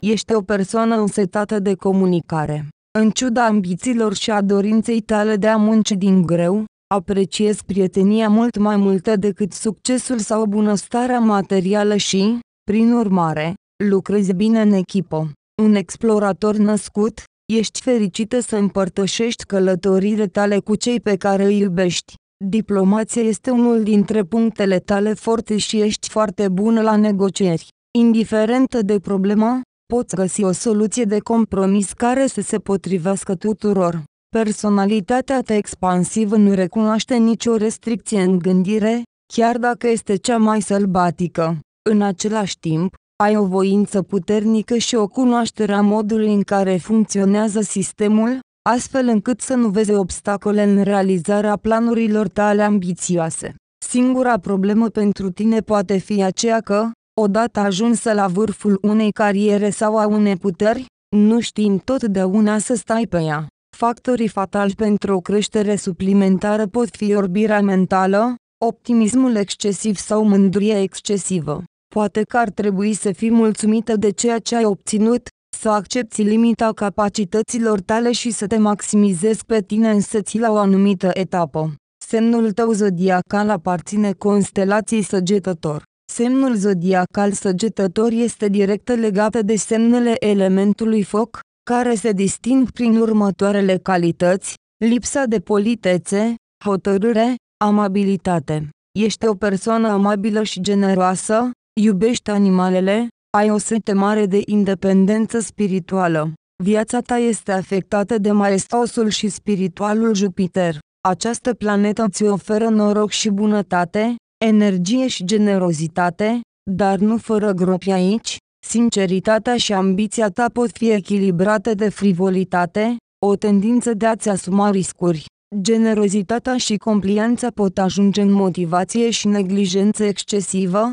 Ești o persoană însetată de comunicare. În ciuda ambițiilor și a dorinței tale de a munci din greu, apreciez prietenia mult mai multă decât succesul sau bunăstarea materială și, prin urmare, lucrezi bine în echipă. Un explorator născut, ești fericită să împărtășești călătorile tale cu cei pe care îi iubești. Diplomația este unul dintre punctele tale forte și ești foarte bun la negocieri. Indiferent de problema, poți găsi o soluție de compromis care să se potrivească tuturor. Personalitatea ta expansivă nu recunoaște nicio restricție în gândire, chiar dacă este cea mai sălbatică. În același timp, ai o voință puternică și o cunoaștere a modului în care funcționează sistemul, astfel încât să nu vezi obstacole în realizarea planurilor tale ambițioase. Singura problemă pentru tine poate fi aceea că, odată ajunsă la vârful unei cariere sau a unei puteri, nu știi întotdeauna să stai pe ea. Factorii fatali pentru o creștere suplimentară pot fi orbirea mentală, optimismul excesiv sau mândria excesivă. Poate că ar trebui să fii mulțumită de ceea ce ai obținut, să accepti limita capacităților tale și să te maximizezi pe tine însăți la o anumită etapă. Semnul tău zodiacal aparține constelației săgetător. Semnul zodiacal săgetător este direct legat de semnele elementului foc, care se disting prin următoarele calități, lipsa de politețe, hotărâre, amabilitate. Ești o persoană amabilă și generoasă, iubești animalele, ai o sete mare de independență spirituală. Viața ta este afectată de maestosul și spiritualul Jupiter. Această planetă ți oferă noroc și bunătate, energie și generozitate, dar nu fără gropi aici, sinceritatea și ambiția ta pot fi echilibrate de frivolitate, o tendință de a-ți asuma riscuri. Generozitatea și complianța pot ajunge în motivație și neglijență excesivă,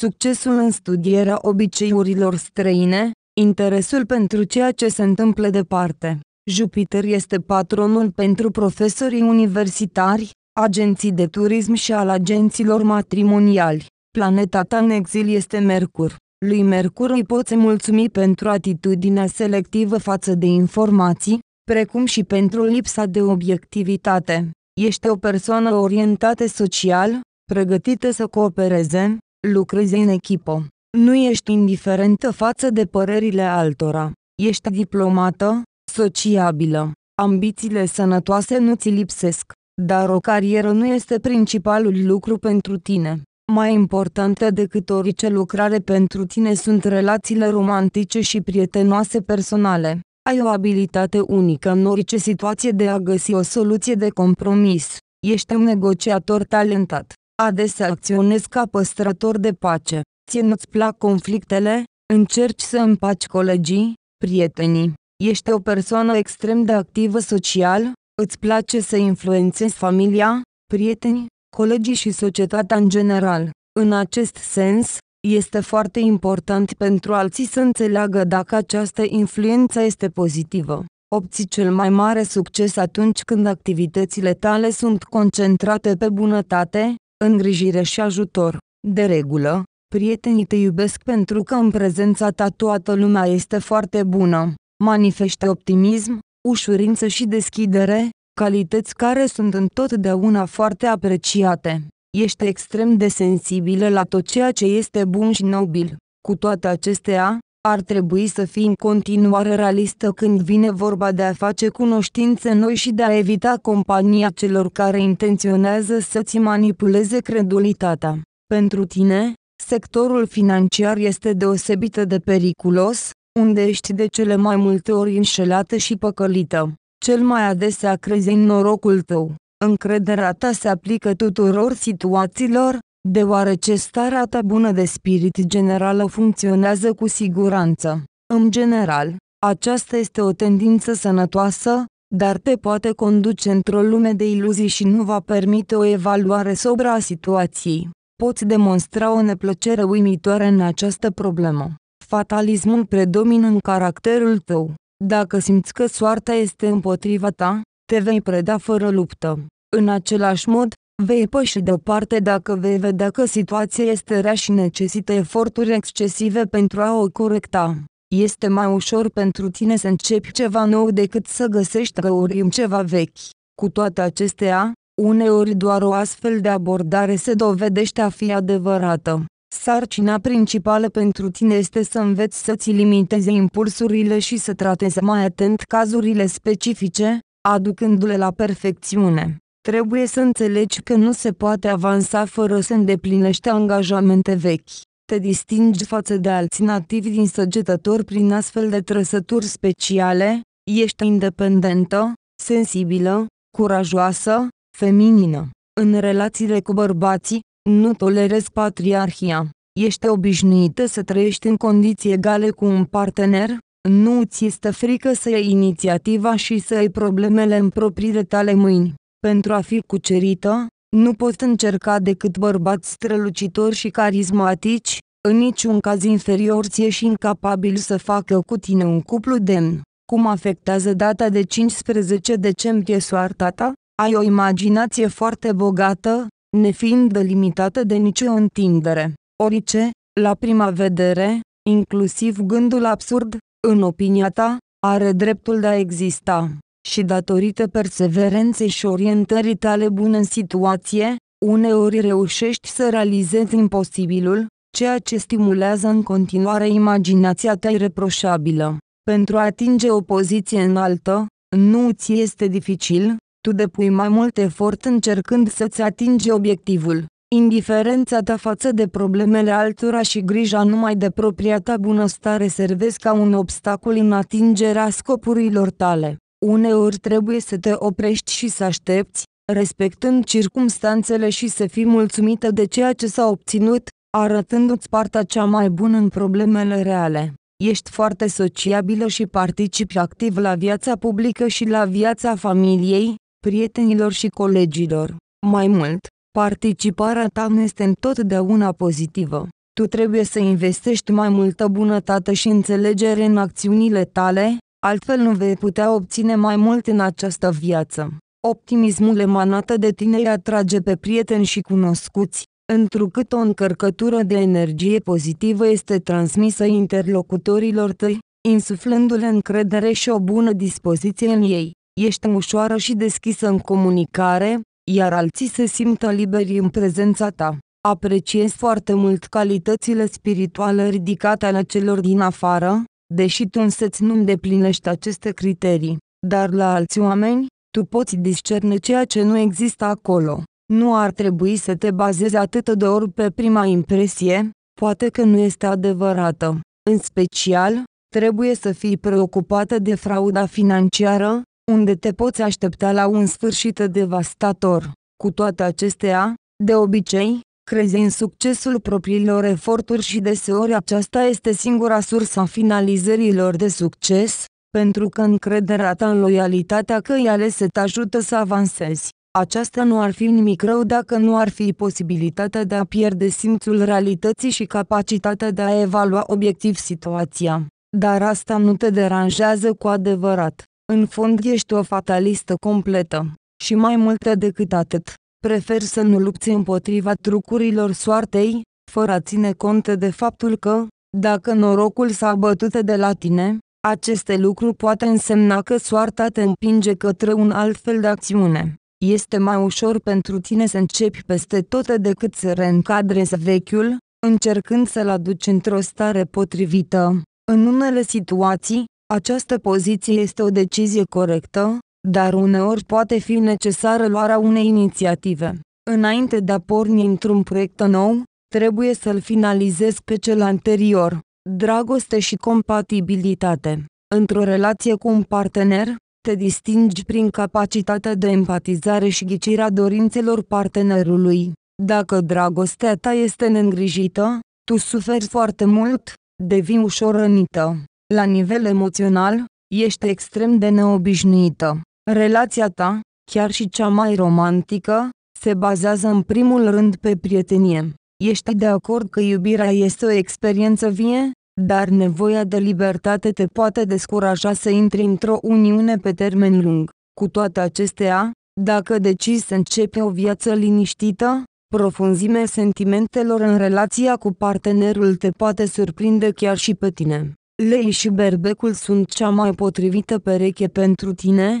succesul în studierea obiceiurilor străine, interesul pentru ceea ce se întâmplă departe. Jupiter este patronul pentru profesorii universitari, agenții de turism și al agenților matrimoniali. Planeta ta în exil este Mercur. Lui Mercur îi poți mulțumi pentru atitudinea selectivă față de informații, precum și pentru lipsa de obiectivitate. Ești o persoană orientată social, pregătită să coopereze, Lucrezi în echipă. Nu ești indiferentă față de părerile altora. Ești diplomată, sociabilă. Ambițiile sănătoase nu ți lipsesc, dar o carieră nu este principalul lucru pentru tine. Mai importantă decât orice lucrare pentru tine sunt relațiile romantice și prietenoase personale. Ai o abilitate unică în orice situație de a găsi o soluție de compromis. Ești un negociator talentat. Adesea acționez ca păstrător de pace. Ție nu-ți plac conflictele? Încerci să împaci colegii, prietenii. Ești o persoană extrem de activă social? Îți place să influențezi familia, prietenii, colegii și societatea în general. În acest sens, este foarte important pentru alții să înțeleagă dacă această influență este pozitivă. Obții cel mai mare succes atunci când activitățile tale sunt concentrate pe bunătate, îngrijire și ajutor. De regulă, prietenii te iubesc pentru că în prezența ta toată lumea este foarte bună. Manifestă optimism, ușurință și deschidere, calități care sunt întotdeauna foarte apreciate. Ești extrem de sensibilă la tot ceea ce este bun și nobil. Cu toate acestea, ar trebui să fii în continuare realistă când vine vorba de a face cunoștințe noi și de a evita compania celor care intenționează să-ți manipuleze credulitatea. Pentru tine, sectorul financiar este deosebit de periculos, unde ești de cele mai multe ori înșelată și păcălită. Cel mai adesea crezi în norocul tău. Încrederea ta se aplică tuturor situațiilor, deoarece starea ta bună de spirit generală funcționează cu siguranță. În general, aceasta este o tendință sănătoasă, dar te poate conduce într-o lume de iluzii și nu va permite o evaluare sobra a situației. Poți demonstra o neplăcere uimitoare în această problemă. Fatalismul predomină în caracterul tău. Dacă simți că soarta este împotriva ta, te vei preda fără luptă. În același mod, Vei păși deoparte dacă vei vedea că situația este rea și necesită eforturi excesive pentru a o corecta. Este mai ușor pentru tine să începi ceva nou decât să găsești găuri în ceva vechi. Cu toate acestea, uneori doar o astfel de abordare se dovedește a fi adevărată. Sarcina principală pentru tine este să înveți să-ți limitezi impulsurile și să tratezi mai atent cazurile specifice, aducându-le la perfecțiune. Trebuie să înțelegi că nu se poate avansa fără să îndeplinești angajamente vechi. Te distingi față de alții nativi din săgetători prin astfel de trăsături speciale, ești independentă, sensibilă, curajoasă, feminină. În relațiile cu bărbații, nu tolerezi patriarhia. Ești obișnuită să trăiești în condiții egale cu un partener, nu ți este frică să iei inițiativa și să ai problemele în propriile tale mâini. Pentru a fi cucerită, nu pot încerca decât bărbați strălucitori și carismatici, în niciun caz inferior ție și incapabil să facă cu tine un cuplu demn. Cum afectează data de 15 decembrie soarta ta? Ai o imaginație foarte bogată, nefiind delimitată de nicio întindere. Orice, la prima vedere, inclusiv gândul absurd, în opinia ta, are dreptul de a exista și datorită perseverenței și orientării tale bune în situație, uneori reușești să realizezi imposibilul, ceea ce stimulează în continuare imaginația ta ireproșabilă. Pentru a atinge o poziție înaltă, nu ți este dificil, tu depui mai mult efort încercând să-ți atingi obiectivul. Indiferența ta față de problemele altora și grija numai de propria ta bunăstare servesc ca un obstacol în atingerea scopurilor tale. Uneori trebuie să te oprești și să aștepți, respectând circumstanțele și să fii mulțumită de ceea ce s-a obținut, arătându-ți partea cea mai bună în problemele reale. Ești foarte sociabilă și participi activ la viața publică și la viața familiei, prietenilor și colegilor. Mai mult, participarea ta nu este întotdeauna pozitivă. Tu trebuie să investești mai multă bunătate și înțelegere în acțiunile tale, altfel nu vei putea obține mai mult în această viață. Optimismul emanat de tine îi atrage pe prieteni și cunoscuți, întrucât o încărcătură de energie pozitivă este transmisă interlocutorilor tăi, insuflându-le încredere și o bună dispoziție în ei. Ești ușoară și deschisă în comunicare, iar alții se simtă liberi în prezența ta. Apreciez foarte mult calitățile spirituale ridicate ale celor din afară, deși tu însăți nu îndeplinești aceste criterii, dar la alți oameni, tu poți discerne ceea ce nu există acolo. Nu ar trebui să te bazezi atât de ori pe prima impresie, poate că nu este adevărată. În special, trebuie să fii preocupată de frauda financiară, unde te poți aștepta la un sfârșit devastator. Cu toate acestea, de obicei, creze în succesul propriilor eforturi și deseori aceasta este singura sursă a finalizărilor de succes, pentru că încrederea ta în loialitatea căi alese te ajută să avansezi. Aceasta nu ar fi nimic rău dacă nu ar fi posibilitatea de a pierde simțul realității și capacitatea de a evalua obiectiv situația. Dar asta nu te deranjează cu adevărat. În fond ești o fatalistă completă. Și mai multe decât atât, prefer să nu lupți împotriva trucurilor soartei, fără a ține cont de faptul că, dacă norocul s-a bătut de la tine, aceste lucruri poate însemna că soarta te împinge către un alt fel de acțiune. Este mai ușor pentru tine să începi peste tot decât să reîncadrezi vechiul, încercând să-l aduci într-o stare potrivită. În unele situații, această poziție este o decizie corectă, dar uneori poate fi necesară luarea unei inițiative. Înainte de a porni într-un proiect nou, trebuie să-l finalizez pe cel anterior. Dragoste și compatibilitate. Într-o relație cu un partener, te distingi prin capacitatea de empatizare și ghicirea dorințelor partenerului. Dacă dragostea ta este neîngrijită, tu suferi foarte mult, devii ușor rănită. La nivel emoțional, ești extrem de neobișnuită. Relația ta, chiar și cea mai romantică, se bazează în primul rând pe prietenie. Ești de acord că iubirea este o experiență vie, dar nevoia de libertate te poate descuraja să intri într-o uniune pe termen lung. Cu toate acestea, dacă decizi să începi o viață liniștită, profunzimea sentimentelor în relația cu partenerul te poate surprinde chiar și pe tine. Lei și berbecul sunt cea mai potrivită pereche pentru tine,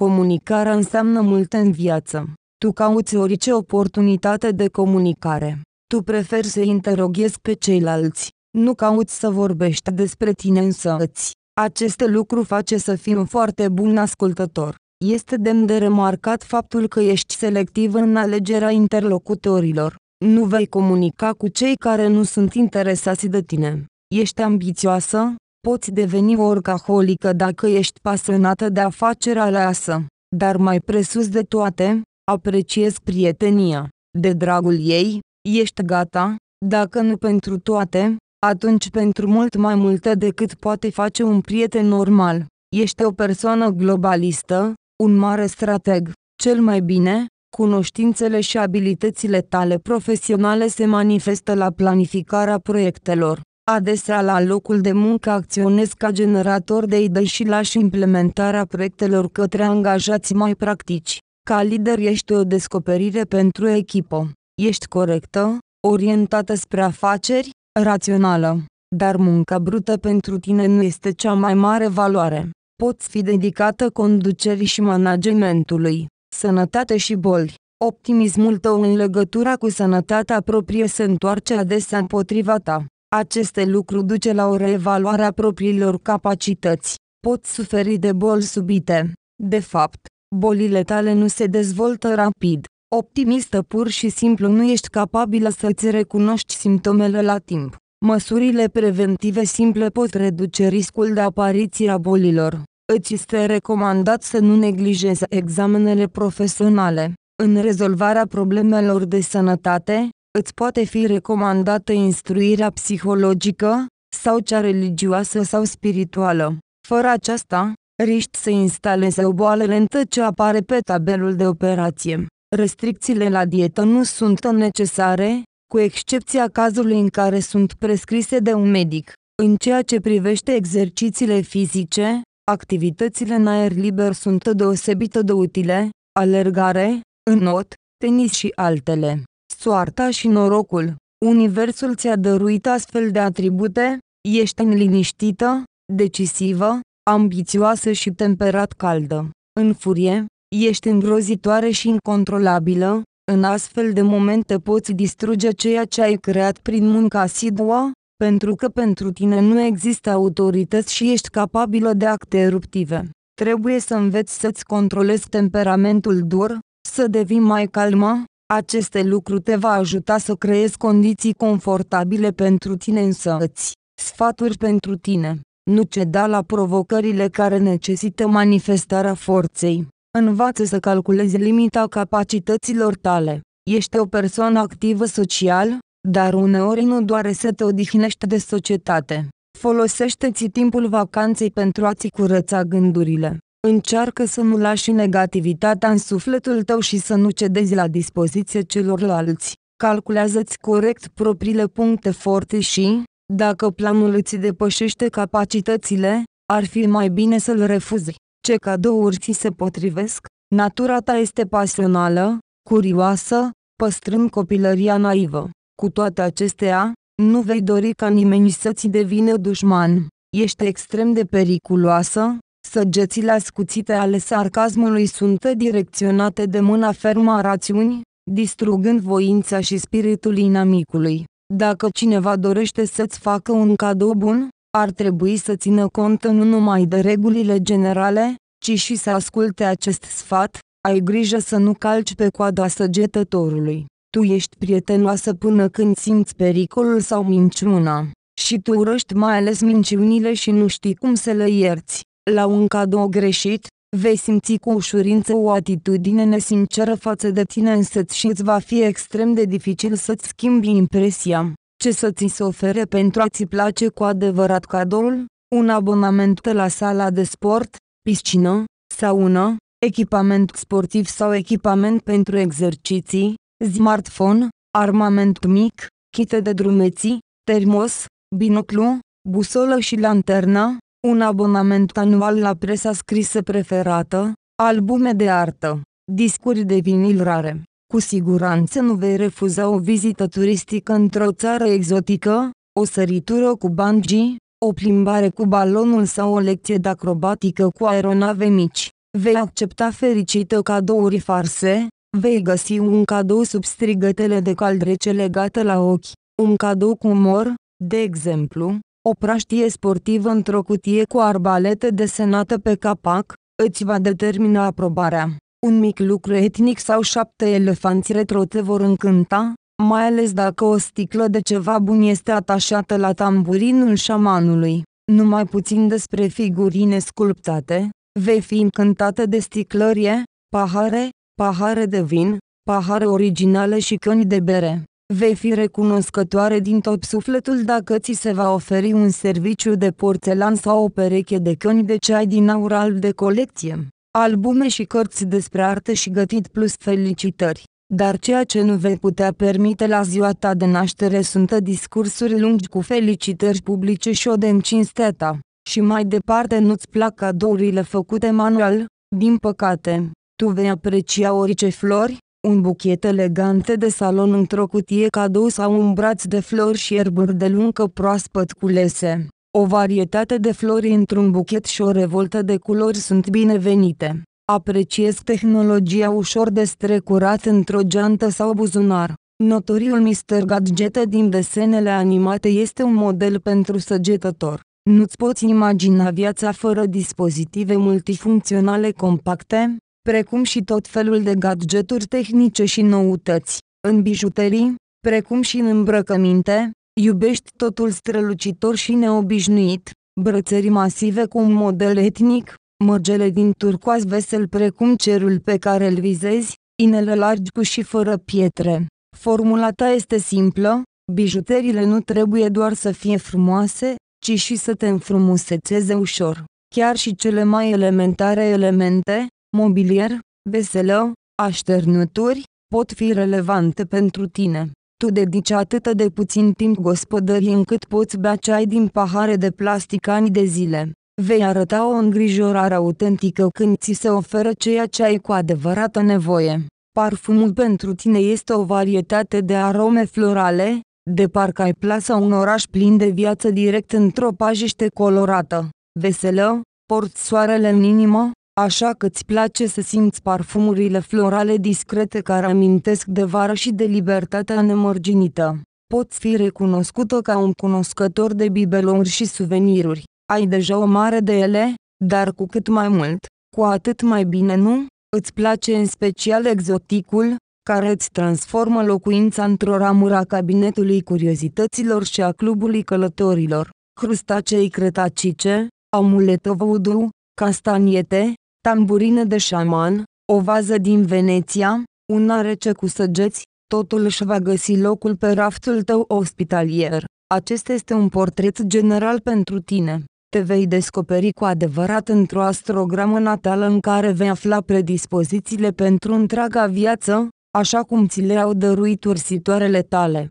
Comunicarea înseamnă multe în viață. Tu cauți orice oportunitate de comunicare. Tu preferi să interoghezi pe ceilalți. Nu cauți să vorbești despre tine îți. Acest lucru face să fii un foarte bun ascultător. Este demn de remarcat faptul că ești selectiv în alegerea interlocutorilor. Nu vei comunica cu cei care nu sunt interesați de tine. Ești ambițioasă, Poți deveni orcaholică dacă ești pasionată de afacerea aleasă, dar mai presus de toate, apreciez prietenia. De dragul ei, ești gata, dacă nu pentru toate, atunci pentru mult mai multe decât poate face un prieten normal. Ești o persoană globalistă, un mare strateg. Cel mai bine, cunoștințele și abilitățile tale profesionale se manifestă la planificarea proiectelor. Adesea la locul de muncă acționez ca generator de idei și laș implementarea proiectelor către angajați mai practici. Ca lider ești o descoperire pentru echipă. Ești corectă, orientată spre afaceri, rațională. Dar munca brută pentru tine nu este cea mai mare valoare. Poți fi dedicată conducerii și managementului, sănătate și boli. Optimismul tău în legătura cu sănătatea proprie se întoarce adesea împotriva ta. Aceste lucruri duce la o reevaluare a propriilor capacități. Pot suferi de boli subite. De fapt, bolile tale nu se dezvoltă rapid. Optimistă pur și simplu nu ești capabilă să-ți recunoști simptomele la timp. Măsurile preventive simple pot reduce riscul de apariție a bolilor. Îți este recomandat să nu neglijezi examenele profesionale. În rezolvarea problemelor de sănătate, îți poate fi recomandată instruirea psihologică, sau cea religioasă sau spirituală. Fără aceasta, riști să instaleze o boală lentă ce apare pe tabelul de operație. Restricțiile la dietă nu sunt necesare, cu excepția cazului în care sunt prescrise de un medic. În ceea ce privește exercițiile fizice, activitățile în aer liber sunt deosebită de utile, alergare, înot, tenis și altele. Soarta și norocul. Universul ți-a dăruit astfel de atribute, ești înliniștită, decisivă, ambițioasă și temperat caldă. În furie, ești îngrozitoare și incontrolabilă, în astfel de momente poți distruge ceea ce ai creat prin munca asiduă, pentru că pentru tine nu există autorități și ești capabilă de acte eruptive. Trebuie să înveți să-ți controlezi temperamentul dur, să devii mai calmă, aceste lucruri te va ajuta să creezi condiții confortabile pentru tine îți Sfaturi pentru tine. Nu ceda la provocările care necesită manifestarea forței. Învață să calculezi limita capacităților tale. Ești o persoană activă social, dar uneori nu doare să te odihnești de societate. Folosește-ți timpul vacanței pentru a-ți curăța gândurile. Încearcă să nu lași negativitatea în sufletul tău și să nu cedezi la dispoziție celorlalți. Calculează-ți corect propriile puncte forte și, dacă planul îți depășește capacitățile, ar fi mai bine să-l refuzi. Ce cadouri ți se potrivesc? Natura ta este pasională, curioasă, păstrând copilăria naivă. Cu toate acestea, nu vei dori ca nimeni să-ți devină dușman. Ești extrem de periculoasă, Săgețile ascuțite ale sarcasmului sunt direcționate de mâna fermă a rațiunii, distrugând voința și spiritul inamicului. Dacă cineva dorește să-ți facă un cadou bun, ar trebui să țină cont nu numai de regulile generale, ci și să asculte acest sfat, ai grijă să nu calci pe coada săgetătorului. Tu ești prietenoasă până când simți pericolul sau minciuna. Și tu urăști mai ales minciunile și nu știi cum să le ierți la un cadou greșit, vei simți cu ușurință o atitudine nesinceră față de tine însăți și îți va fi extrem de dificil să-ți schimbi impresia. Ce să ți se ofere pentru a-ți place cu adevărat cadoul? Un abonament la sala de sport, piscină, saună, echipament sportiv sau echipament pentru exerciții, smartphone, armament mic, chite de drumeții, termos, binoclu, busolă și lanterna, un abonament anual la presa scrisă preferată, albume de artă, discuri de vinil rare. Cu siguranță nu vei refuza o vizită turistică într-o țară exotică, o săritură cu bungee, o plimbare cu balonul sau o lecție de acrobatică cu aeronave mici. Vei accepta fericită cadouri farse, vei găsi un cadou sub strigătele de caldrece legată la ochi, un cadou cu umor, de exemplu, o praștie sportivă într-o cutie cu arbalete desenată pe capac, îți va determina aprobarea. Un mic lucru etnic sau șapte elefanți retro te vor încânta, mai ales dacă o sticlă de ceva bun este atașată la tamburinul șamanului. Numai puțin despre figurine sculptate, vei fi încântată de sticlărie, pahare, pahare de vin, pahare originale și căni de bere. Vei fi recunoscătoare din tot sufletul dacă ți se va oferi un serviciu de porțelan sau o pereche de căni de ceai din aur alb de colecție, albume și cărți despre artă și gătit plus felicitări. Dar ceea ce nu vei putea permite la ziua ta de naștere sunt discursuri lungi cu felicitări publice și o de cinstea ta. Și mai departe nu-ți plac cadourile făcute manual, din păcate, tu vei aprecia orice flori, un buchet elegant de salon într-o cutie cadou sau un braț de flori și erburi de luncă proaspăt culese. O varietate de flori într-un buchet și o revoltă de culori sunt binevenite. Apreciez tehnologia ușor de strecurat într-o geantă sau buzunar. Notoriul Mr. Gadget din desenele animate este un model pentru săgetător. Nu-ți poți imagina viața fără dispozitive multifuncționale compacte, precum și tot felul de gadgeturi tehnice și noutăți. În bijuterii, precum și în îmbrăcăminte, iubești totul strălucitor și neobișnuit, brățări masive cu un model etnic, mărgele din turcoaz vesel precum cerul pe care îl vizezi, inele largi cu și fără pietre. Formula ta este simplă, bijuteriile nu trebuie doar să fie frumoase, ci și să te înfrumusețeze ușor. Chiar și cele mai elementare elemente, mobilier, veselă, așternuturi, pot fi relevante pentru tine. Tu dedici atât de puțin timp gospodării încât poți bea ceai din pahare de plastic ani de zile. Vei arăta o îngrijorare autentică când ți se oferă ceea ce ai cu adevărată nevoie. Parfumul pentru tine este o varietate de arome florale, de parcă ai plasa un oraș plin de viață direct într-o pajiște colorată. Veselă, porți soarele în inimă, Așa că îți place să simți parfumurile florale discrete care amintesc de vară și de libertatea nemărginită. Poți fi recunoscută ca un cunoscător de bibelouri și suveniruri. Ai deja o mare de ele, dar cu cât mai mult, cu atât mai bine nu? Îți place în special exoticul, care îți transformă locuința într-o ramură a cabinetului curiozităților și a clubului călătorilor. Crustacei cretacice, amuletă voodoo, castaniete, tamburină de șaman, o vază din Veneția, una rece cu săgeți, totul își va găsi locul pe raftul tău ospitalier. Acesta este un portret general pentru tine. Te vei descoperi cu adevărat într-o astrogramă natală în care vei afla predispozițiile pentru întreaga viață, așa cum ți le-au dăruit ursitoarele tale.